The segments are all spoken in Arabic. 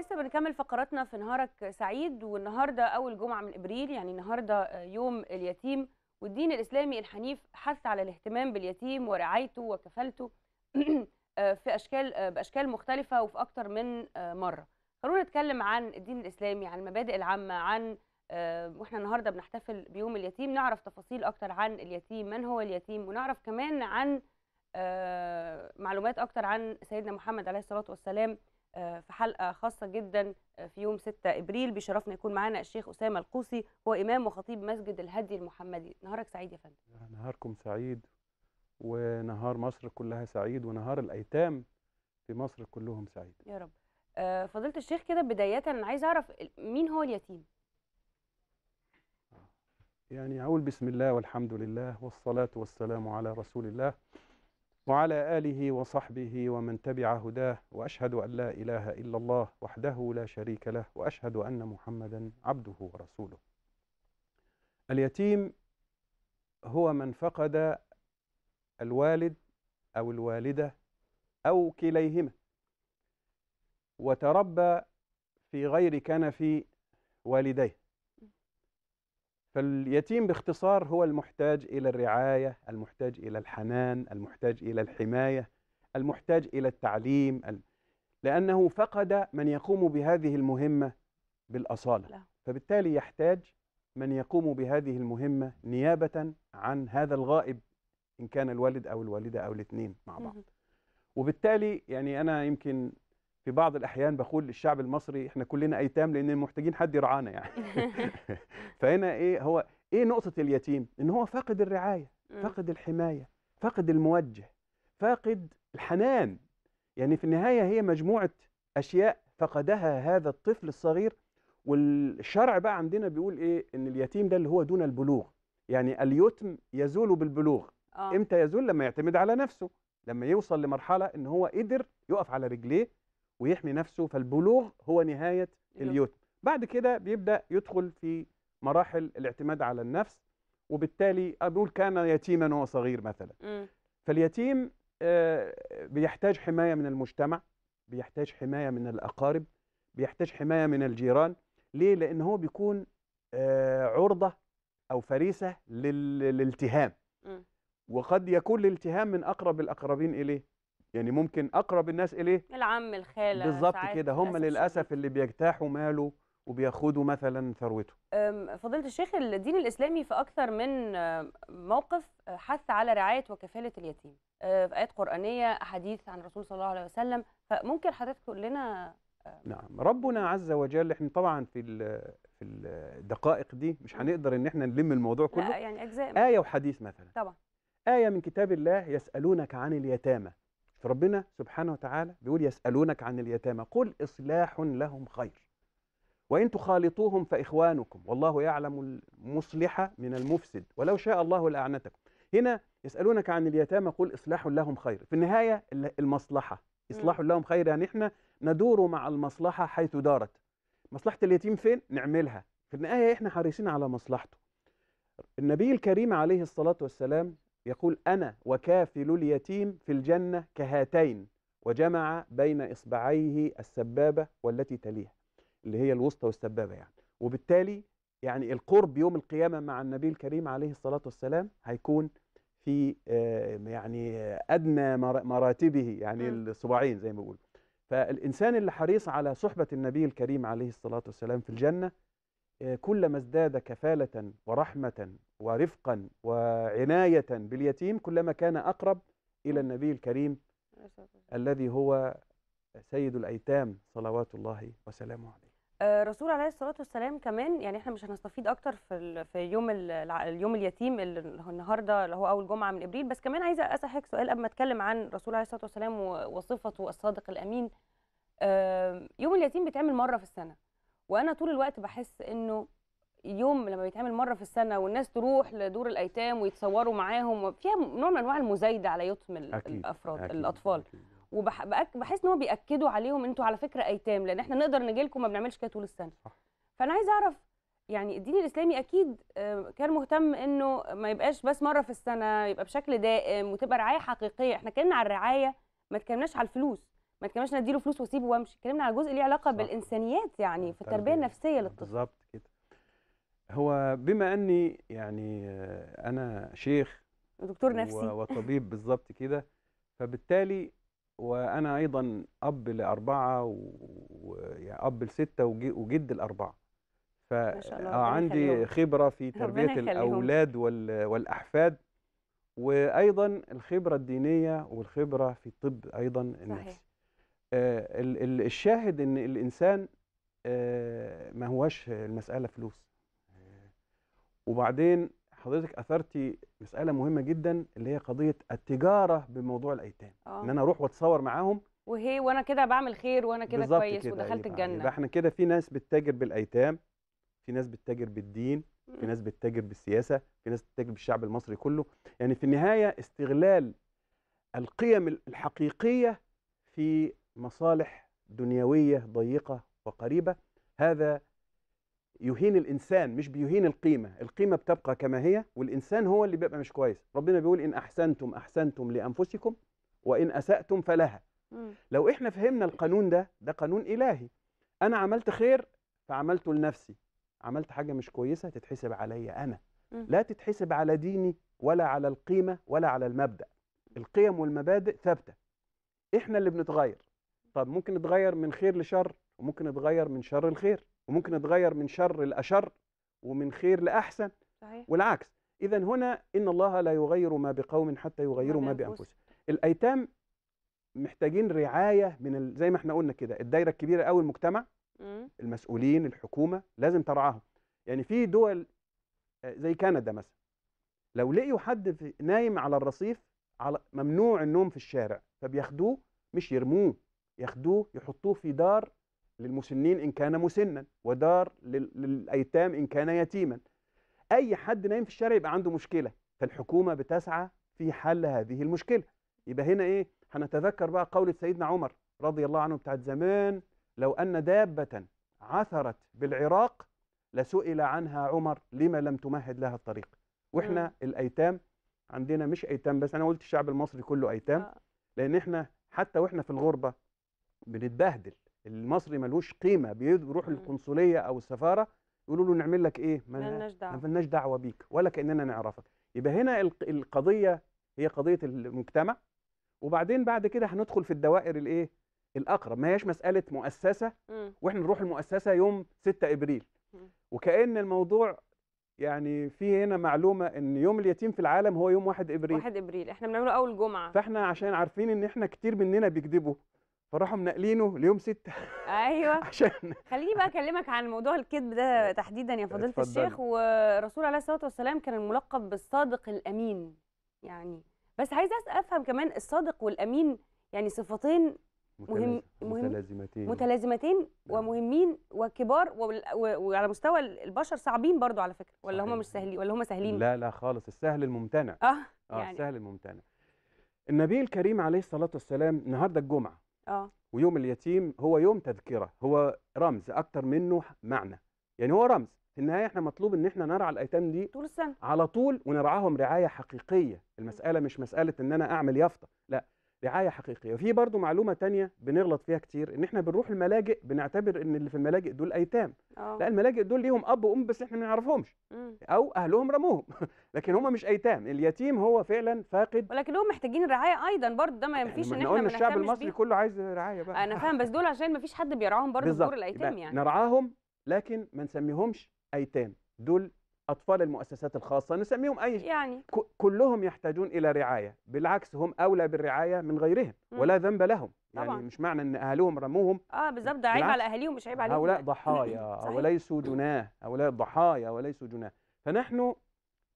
لسه بنكمل فقراتنا في نهارك سعيد والنهارده اول جمعه من ابريل يعني النهارده آه، يوم اليتيم والدين الاسلامي الحنيف حث على الاهتمام باليتيم ورعايته وكفالته آه، في اشكال آه، باشكال مختلفه وفي اكتر من مره خلونا نتكلم عن الدين الاسلامي عن المبادئ العامه عن واحنا النهارده بنحتفل بيوم اليتيم نعرف تفاصيل اكتر عن اليتيم من هو اليتيم ونعرف كمان عن معلومات اكتر عن سيدنا محمد عليه الصلاه والسلام آه، في حلقه خاصه جدا آه، في يوم 6 ابريل بيشرفنا يكون معانا الشيخ اسامه القوسي هو امام وخطيب مسجد الهدي المحمدي نهارك سعيد يا فندم نهاركم سعيد ونهار مصر كلها سعيد ونهار الايتام في مصر كلهم سعيد يا رب آه، فضيله الشيخ كده بدايه انا عايز اعرف مين هو اليتيم يعني اقول بسم الله والحمد لله والصلاه والسلام على رسول الله وعلى آله وصحبه ومن تبع هداه وأشهد أن لا إله إلا الله وحده لا شريك له وأشهد أن محمدا عبده ورسوله اليتيم هو من فقد الوالد أو الوالدة أو كليهما وتربى في غير كنف والديه فاليتيم باختصار هو المحتاج إلى الرعاية المحتاج إلى الحنان المحتاج إلى الحماية المحتاج إلى التعليم لأنه فقد من يقوم بهذه المهمة بالأصالة فبالتالي يحتاج من يقوم بهذه المهمة نيابة عن هذا الغائب إن كان الوالد أو الوالدة أو الاثنين مع بعض وبالتالي يعني أنا يمكن في بعض الاحيان بقول للشعب المصري احنا كلنا ايتام لان محتاجين حد يرعانا يعني فهنا ايه هو ايه نقطه اليتيم ان هو فاقد الرعايه فاقد الحمايه فاقد الموجه فاقد الحنان يعني في النهايه هي مجموعه اشياء فقدها هذا الطفل الصغير والشرع بقى عندنا بيقول ايه ان اليتيم ده اللي هو دون البلوغ يعني اليتم يزول بالبلوغ آه. امتى يزول لما يعتمد على نفسه لما يوصل لمرحله ان هو قدر يقف على رجليه ويحمي نفسه فالبلوغ هو نهاية اليتم بعد كده بيبدأ يدخل في مراحل الاعتماد على النفس وبالتالي أقول كان يتيما وهو صغير مثلا فاليتيم آه، بيحتاج حماية من المجتمع بيحتاج حماية من الأقارب بيحتاج حماية من الجيران ليه؟ لأن هو بيكون آه، عرضة أو فريسة للالتهام وقد يكون الالتهام من أقرب الأقربين إليه يعني ممكن اقرب الناس اليه العم الخاله بالظبط كده هم للاسف اللي بيجتاحوا ماله وبياخدوا مثلا ثروته فضيله الشيخ الدين الاسلامي في اكثر من آه، موقف آه، حث على رعايه وكفاله اليتيم آه، في ايات قرانيه احاديث عن الرسول صلى الله عليه وسلم فممكن حضرتك تقول لنا نعم ربنا عز وجل احنا طبعا في في الدقائق دي مش هنقدر ان احنا نلم الموضوع كله لا يعني اجزاء ايه وحديث مثلا طبعا ايه من كتاب الله يسالونك عن اليتامى فربنا سبحانه وتعالى بيقول يسألونك عن اليتامى قل إصلاح لهم خير وإن تخالطوهم فإخوانكم والله يعلم المصلح من المفسد ولو شاء الله لأعنتكم هنا يسألونك عن اليتامى قل إصلاح لهم خير في النهاية المصلحة إصلاح لهم خير يعني إحنا ندور مع المصلحة حيث دارت مصلحة اليتيم فين؟ نعملها في النهاية إحنا حريصين على مصلحته النبي الكريم عليه الصلاة والسلام يقول أنا وكافل اليتيم في الجنة كهاتين وجمع بين إصبعيه السبابة والتي تليها اللي هي الوسطى والسبابة يعني وبالتالي يعني القرب يوم القيامة مع النبي الكريم عليه الصلاة والسلام هيكون في آه، يعني أدنى مراتبه يعني الصباعين زي ما بيقولوا فالإنسان اللي حريص على صحبة النبي الكريم عليه الصلاة والسلام في الجنة آه، كلما ازداد كفالة ورحمة ورفقا وعناية باليتيم كلما كان أقرب إلى نعم. النبي الكريم الذي هو سيد الأيتام صلوات الله وسلامه عليه آه، الرسول عليه الصلاه والسلام كمان يعني احنا مش هنستفيد اكتر في في يوم اليوم اليتيم اللي النهارده اللي هو اول جمعه من ابريل بس كمان عايزه اسالك سؤال قبل ما اتكلم عن الرسول عليه الصلاه والسلام وصفته الصادق الامين يوم اليتيم بيتعمل مره في السنه وانا طول الوقت بحس انه يوم لما بيتعمل مره في السنه والناس تروح لدور الايتام ويتصوروا معاهم فيها نوع من انواع المزايده على يتم الافراد أكيد. الاطفال أكيد. وبحس ان هم بياكدوا عليهم انتوا على فكره ايتام لان احنا نقدر نجي لكم ما بنعملش كده طول السنه صح. فانا عايزه اعرف يعني الدين الاسلامي اكيد آه، كان مهتم انه ما يبقاش بس مره في السنه يبقى بشكل دائم وتبقى رعايه حقيقيه احنا اتكلمنا على الرعايه ما اتكلمناش على الفلوس ما اتكلمناش نديله فلوس واسيبه وامشي اتكلمنا على جزء ليه علاقه صح. بالانسانيات يعني في التربيه النفسيه للطفل بالظبط كده هو بما اني يعني آه، انا شيخ دكتور نفسي وطبيب بالظبط كده فبالتالي وانا ايضا اب لاربعه واب يعني لسته وجد لاربعه ف آه، عندي خبره في تربيه الاولاد والاحفاد وايضا الخبره الدينيه والخبره في الطب ايضا النفسي آه الشاهد ان الانسان آه ما هواش المساله فلوس وبعدين حضرتك اثرتي مساله مهمه جدا اللي هي قضيه التجاره بموضوع الايتام آه. ان انا اروح واتصور معاهم وهي وانا كده بعمل خير وانا كده كويس كدا ودخلت يبقى الجنه يبقى احنا كده في ناس بتتاجر بالايتام في ناس بتتاجر بالدين في ناس بتتاجر بالسياسه في ناس بتتاجر بالشعب المصري كله يعني في النهايه استغلال القيم الحقيقيه في مصالح دنيويه ضيقه وقريبه هذا يهين الإنسان مش بيهين القيمة القيمة بتبقى كما هي والإنسان هو اللي بيبقى مش كويس ربنا بيقول إن أحسنتم أحسنتم لأنفسكم وإن أسأتم فلها لو إحنا فهمنا القانون ده ده قانون إلهي أنا عملت خير فعملته لنفسي عملت حاجة مش كويسة تتحسب عليا أنا لا تتحسب على ديني ولا على القيمة ولا على المبدأ القيم والمبادئ ثابتة إحنا اللي بنتغير طب ممكن نتغير من خير لشر وممكن نتغير من شر لخير وممكن اتغير من شر لاشر ومن خير لاحسن صحيح. والعكس اذا هنا ان الله لا يغير ما بقوم حتى يغيروا ما بانفسهم الايتام محتاجين رعايه من زي ما احنا قلنا كده الدايره الكبيره قوي المجتمع المسؤولين الحكومه لازم ترعاهم يعني في دول آه، زي كندا مثلا لو لقيوا حد نايم على الرصيف على ممنوع النوم في الشارع فبياخدوه مش يرموه ياخدوه يحطوه في دار للمسنين إن كان مسنا ودار للأيتام إن كان يتيما أي حد نايم في الشارع يبقى عنده مشكلة فالحكومة بتسعى في حل هذه المشكلة يبقى هنا إيه هنتذكر بقى قولة سيدنا عمر رضي الله عنه بتاعت زمان لو أن دابة عثرت بالعراق لسئل عنها عمر لما لم تمهد لها الطريق وإحنا الأيتام عندنا مش أيتام بس أنا قلت الشعب المصري كله أيتام آه. لأن إحنا حتى وإحنا في الغربة بنتبهدل المصري ملوش قيمه بيروح القنصليه او السفاره يقولوا له نعمل لك ايه ما لناش دعوه بيك ولا كاننا نعرفك يبقى هنا القضيه هي قضيه المجتمع وبعدين بعد كده هندخل في الدوائر الايه الاقرب ما هياش مساله مؤسسه واحنا نروح المؤسسه يوم 6 ابريل وكان الموضوع يعني في هنا معلومه ان يوم اليتيم في العالم هو يوم 1 ابريل 1 ابريل احنا بنعمله اول جمعه فاحنا عشان عارفين ان احنا كتير مننا بيكذبوا فراحوا منقلينه ليوم ستة ايوه عشان خليني بقى اكلمك عن موضوع الكذب ده تحديدا يا فضيله الشيخ والرسول عليه الصلاه والسلام كان الملقب بالصادق الامين يعني بس عايزه افهم كمان الصادق والامين يعني صفتين مهم متلازمتين متلازمتين نعم. ومهمين وكبار وعلى مستوى البشر صعبين برضو على فكره ولا هم مش سهلين ولا هم سهلين لا لا خالص السهل الممتنع اه, آه يعني. السهل الممتنع النبي الكريم عليه الصلاه والسلام النهارده الجمعه اه ويوم اليتيم هو يوم تذكره هو رمز اكتر منه معنى يعني هو رمز في النهايه احنا مطلوب ان احنا نرعى الايتام دي طول السنه على طول ونرعاهم رعايه حقيقيه المساله مش مساله ان انا اعمل يافطه لا رعايه حقيقيه وفي برضو معلومه تانية بنغلط فيها كتير ان احنا بنروح الملاجئ بنعتبر ان اللي في الملاجئ دول ايتام أوه. لا الملاجئ دول ليهم اب وام بس احنا ما نعرفهمش او اهلهم رموهم لكن هم مش ايتام اليتيم هو فعلا فاقد ولكن هم محتاجين رعايه ايضا برضو ده ما ينفيش يعني ان احنا الشعب المصري بيه. كله عايز رعايه بقى انا فاهم بس دول عشان ما فيش حد بيرعاهم برضو دور الايتام يعني نرعاهم لكن ما نسميهمش ايتام دول اطفال المؤسسات الخاصه نسميهم اي يعني كلهم يحتاجون الى رعايه بالعكس هم اولى بالرعايه من غيرهم مم. ولا ذنب لهم يعني طبعا. يعني مش معنى ان اهلهم رموهم اه بالظبط ده عيب على اهاليهم مش عيب عليهم هؤلاء ضحايا وليسوا جناه هؤلاء ضحايا وليسوا جناه فنحن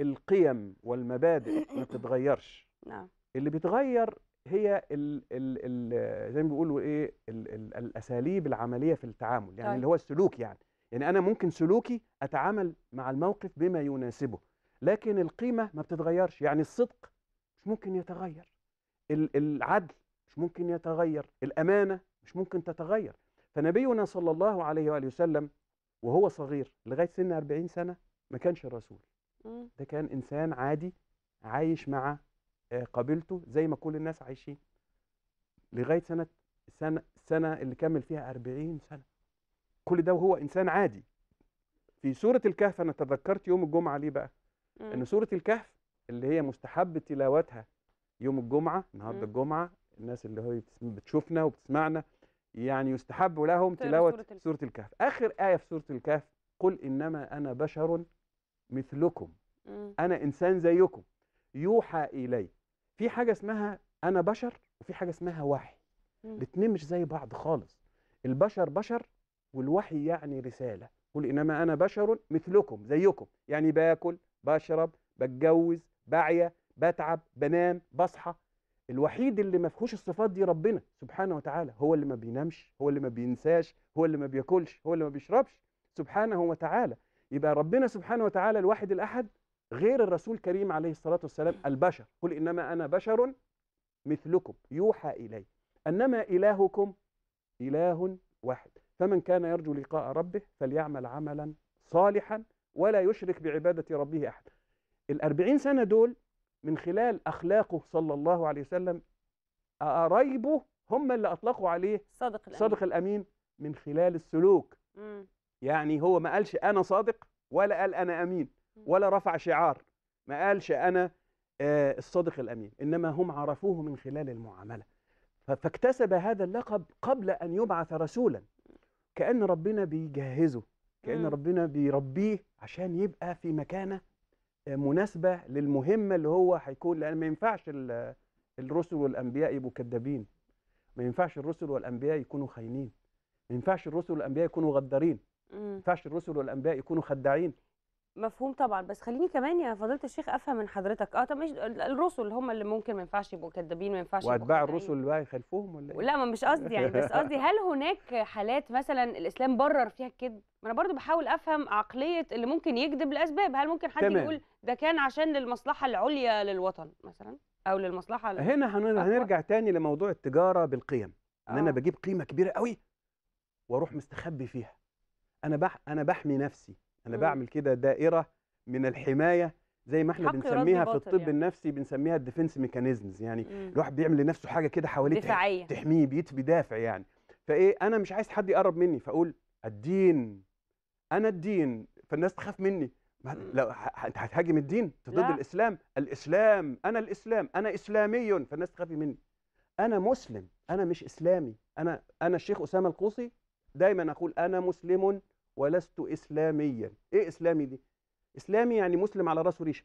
القيم والمبادئ ما بتتغيرش نعم اللي بيتغير هي ال ال ال زي ما بيقولوا ايه الـ الـ الاساليب العمليه في التعامل يعني طيب. اللي هو السلوك يعني يعني انا ممكن سلوكي اتعامل مع الموقف بما يناسبه لكن القيمه ما بتتغيرش يعني الصدق مش ممكن يتغير العدل مش ممكن يتغير الامانه مش ممكن تتغير فنبينا صلى الله عليه واله وسلم وهو صغير لغايه سن 40 سنه ما كانش رسول ده كان انسان عادي عايش مع آه، قبيلته زي ما كل الناس عايشين لغايه سنه السنه السنه اللي كمل فيها 40 سنه كل ده وهو انسان عادي في سوره الكهف انا تذكرت يوم الجمعه ليه بقى مم. ان سوره الكهف اللي هي مستحب تلاوتها يوم الجمعه النهارده الجمعه الناس اللي هي بتشوفنا وبتسمعنا يعني يستحب لهم تلاوه سورة الكهف. سوره الكهف اخر ايه في سوره الكهف قل انما انا بشر مثلكم مم. انا انسان زيكم يوحى الي في حاجه اسمها انا بشر وفي حاجه اسمها وحي الاثنين مش زي بعض خالص البشر بشر والوحي يعني رسالة قل إنما أنا بشر مثلكم زيكم يعني باكل بشرب بتجوز بعيا بتعب بنام بصحى الوحيد اللي ما فيهوش الصفات دي ربنا سبحانه وتعالى هو اللي ما بينامش هو اللي ما بينساش هو اللي ما بياكلش هو اللي ما بيشربش سبحانه وتعالى يبقى ربنا سبحانه وتعالى الواحد الأحد غير الرسول الكريم عليه الصلاة والسلام البشر قل إنما أنا بشر مثلكم يوحى إلي أنما إلهكم إله واحد فمن كان يرجو لقاء ربه فليعمل عملا صالحا ولا يشرك بعبادة ربه أحد الأربعين سنة دول من خلال أخلاقه صلى الله عليه وسلم أريبه هم اللي أطلقوا عليه صادق الأمين, صادق الأمين من خلال السلوك مم. يعني هو ما قالش أنا صادق ولا قال أنا أمين ولا رفع شعار ما قالش أنا آه الصادق الأمين إنما هم عرفوه من خلال المعاملة فاكتسب هذا اللقب قبل أن يبعث رسولا كأن ربنا بيجهزه كأن مم. ربنا بيربيه عشان يبقى في مكانة آه، مناسبة للمهمة اللي هو هيكون لأن ما ينفعش الرسل والأنبياء يبقوا كذابين ما ينفعش الرسل والأنبياء يكونوا خاينين ما ينفعش الرسل والأنبياء يكونوا غدارين ما ينفعش الرسل والأنبياء يكونوا خداعين مفهوم طبعا بس خليني كمان يا فضيله الشيخ افهم من حضرتك اه طب مش الرسل هم اللي ممكن ما ينفعش يبقوا كذابين ما ينفعش واتباع الرسل اللي بقى يخالفوهم ولا ايه؟ لا ما مش قصدي يعني بس قصدي هل هناك حالات مثلا الاسلام برر فيها الكذب؟ ما انا برضو بحاول افهم عقليه اللي ممكن يكذب لاسباب، هل ممكن حد تمام. يقول ده كان عشان للمصلحه العليا للوطن مثلا او للمصلحه هنا هنرجع تاني لموضوع التجاره بالقيم ان انا آه. بجيب قيمه كبيره قوي واروح مستخبي فيها انا بح... انا بحمي نفسي انا مم. بعمل كده دائره من الحمايه زي ما احنا بنسميها في الطب يعني. النفسي بنسميها الديفنس ميكانيزمز يعني مم. الواحد بيعمل لنفسه حاجه كده حواليه دفاعية. تحميه بيدافع يعني فايه انا مش عايز حد يقرب مني فاقول الدين انا الدين فالناس تخاف مني لو انت هتهاجم الدين ضد الاسلام الاسلام انا الاسلام انا اسلامي فالناس تخافي مني انا مسلم انا مش اسلامي انا انا الشيخ اسامه القوصي دايما اقول انا مسلم ولست إسلاميا إيه إسلامي دي؟ إسلامي يعني مسلم على رأس وريشة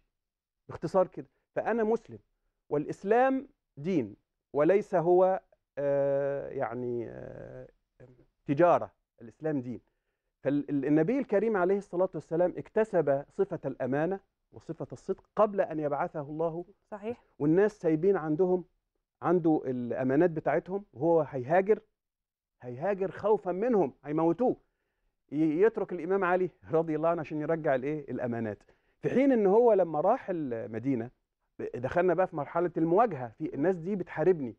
باختصار كده فأنا مسلم والإسلام دين وليس هو آه يعني آه تجارة الإسلام دين فالنبي الكريم عليه الصلاة والسلام اكتسب صفة الأمانة وصفة الصدق قبل أن يبعثه الله صحيح والناس سايبين عندهم عنده الأمانات بتاعتهم وهو هيهاجر هيهاجر خوفا منهم هيموتوه يترك الامام علي رضي الله عنه عشان يرجع الايه الامانات في حين ان هو لما راح المدينه دخلنا بقى في مرحله المواجهه في الناس دي بتحاربني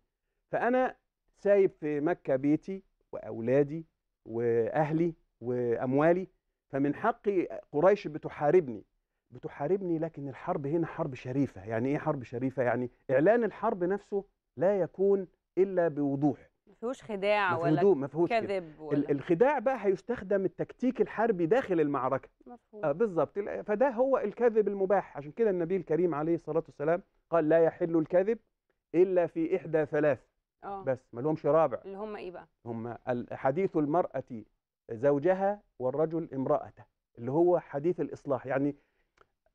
فانا سايب في مكه بيتي واولادي واهلي واموالي فمن حقي قريش بتحاربني بتحاربني لكن الحرب هنا حرب شريفه يعني ايه حرب شريفه يعني اعلان الحرب نفسه لا يكون الا بوضوح فيهوش خداع ولا مفهوش كذب ولا الخداع بقى هيستخدم التكتيك الحربي داخل المعركه مفهوم. آه بالظبط فده هو الكذب المباح عشان كده النبي الكريم عليه الصلاه والسلام قال لا يحل الكذب الا في احدى ثلاث أوه. بس ما لهمش رابع اللي هم ايه بقى هم حديث المراه زوجها والرجل امراته اللي هو حديث الاصلاح يعني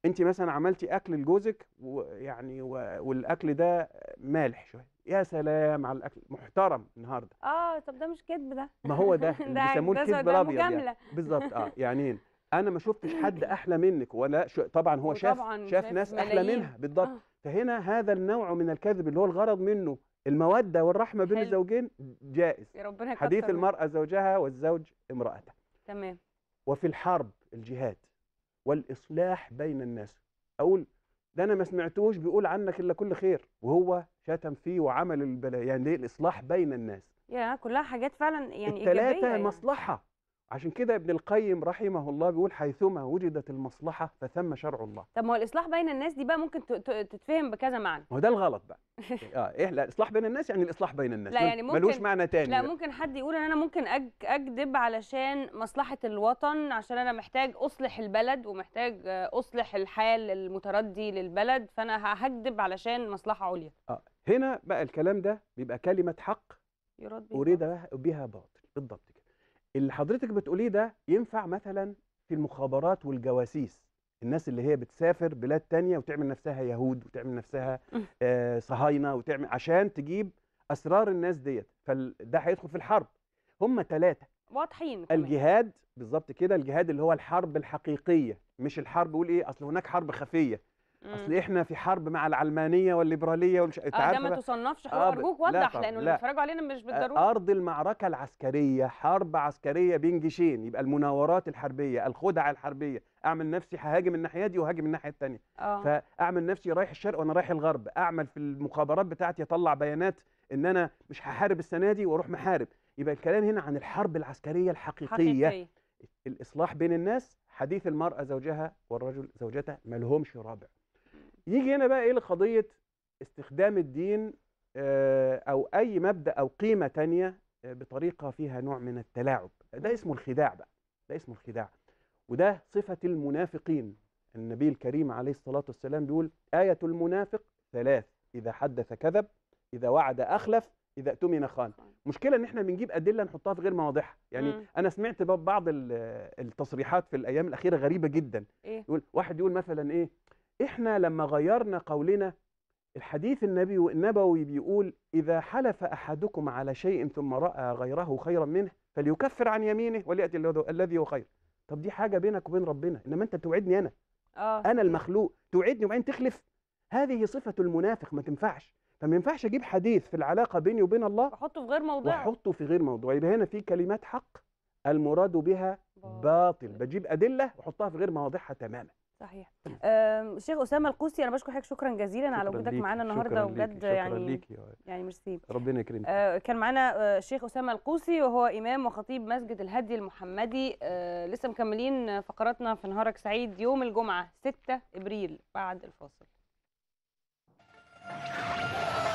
انت مثلا عملتي اكل لجوزك ويعني والاكل ده مالح شويه يا سلام على الاكل محترم النهارده اه طب ده مش كذب ده ما هو ده بيسموه الكذب الابيض يعني. بالظبط اه يعني انا ما شفتش حد احلى منك ولا ش... طبعا هو شاف شاف ناس ملايين. احلى منها بالضبط آه. فهنا هذا النوع من الكذب اللي هو الغرض منه الموده والرحمه بين الزوجين جائز يا ربنا حديث المراه زوجها والزوج امراته تمام وفي الحرب الجهاد والإصلاح بين الناس أقول ده أنا ما سمعتوش بيقول عنك إلا كل خير وهو شتم فيه وعمل البلاء يعني ليه الإصلاح بين الناس يا كلها حاجات فعلا يعني التلاتة إيجابية يعني. مصلحة عشان كده ابن القيم رحمه الله بيقول حيثما وجدت المصلحه فثم شرع الله طب ما هو الاصلاح بين الناس دي بقى ممكن تتفهم بكذا معنى ما هو ده الغلط بقى اه ايه لا الاصلاح بين الناس يعني الاصلاح بين الناس لا يعني ممكن ملوش معنى تاني لا ممكن حد يقول ان انا ممكن اكذب علشان مصلحه الوطن عشان انا محتاج اصلح البلد ومحتاج آه، اصلح الحال المتردي للبلد فانا هكذب علشان مصلحه عليا اه هنا بقى الكلام ده بيبقى كلمه حق يرد اريد بها باطل بالضبط كده اللي حضرتك بتقوليه ده ينفع مثلا في المخابرات والجواسيس الناس اللي هي بتسافر بلاد تانية وتعمل نفسها يهود وتعمل نفسها آه صهاينة وتعمل عشان تجيب أسرار الناس ديت فده هيدخل في الحرب هم ثلاثة واضحين الجهاد بالظبط كده الجهاد اللي هو الحرب الحقيقية مش الحرب قول إيه أصل هناك حرب خفية اصل احنا في حرب مع العلمانيه والليبراليه والش... آه ده ما تصنفش حوار آه ارجوك وضح لا لانه اللي بيتفرجوا علينا مش آه، بالضروره ارض المعركه العسكريه حرب عسكريه بين جيشين يبقى المناورات الحربيه الخدع الحربيه اعمل نفسي ههاجم الناحيه دي وهاجم الناحيه الثانيه آه. فاعمل نفسي رايح الشرق وانا رايح الغرب اعمل في المخابرات بتاعتي اطلع بيانات ان انا مش هحارب السنه دي واروح محارب يبقى الكلام هنا عن الحرب العسكريه الحقيقيه حقيقي. الاصلاح بين الناس حديث المراه زوجها والرجل زوجته ما لهمش رابع يجي هنا بقى ايه لقضيه استخدام الدين آه، او اي مبدا او قيمه تانية آه، بطريقه فيها نوع من التلاعب ده اسمه الخداع بقى ده اسمه الخداع وده صفه المنافقين النبي الكريم عليه الصلاه والسلام بيقول ايه المنافق ثلاث اذا حدث كذب اذا وعد اخلف اذا اؤتمن خان مشكله ان احنا بنجيب ادله نحطها في غير مواضيعها يعني مم. انا سمعت بعض التصريحات في الايام الاخيره غريبه جدا إيه؟ يقول واحد يقول مثلا ايه احنا لما غيرنا قولنا الحديث النبي النبوي بيقول إذا حلف أحدكم على شيء ثم رأى غيره خيرا منه فليكفر عن يمينه وليأتي الذي هو خير طب دي حاجة بينك وبين ربنا إنما أنت توعدني أنا آه. أنا المخلوق توعدني وبعدين تخلف هذه صفة المنافق ما تنفعش فما ينفعش أجيب حديث في العلاقة بيني وبين الله احطه في غير موضوع احطه في غير موضوع يبقى هنا في كلمات حق المراد بها باطل بجيب أدلة وأحطها في غير مواضعها تماما صحيح شيخ اسامه القوسي انا بشكر حضرتك شكرا جزيلا شكرا على وجودك معانا النهارده وبجد يعني ليكي. يعني ميرسي ربنا يكرمك آه كان معانا الشيخ آه، اسامه القوسي وهو امام وخطيب مسجد الهدي المحمدي آه لسه مكملين فقراتنا في نهارك سعيد يوم الجمعه 6 ابريل بعد الفاصل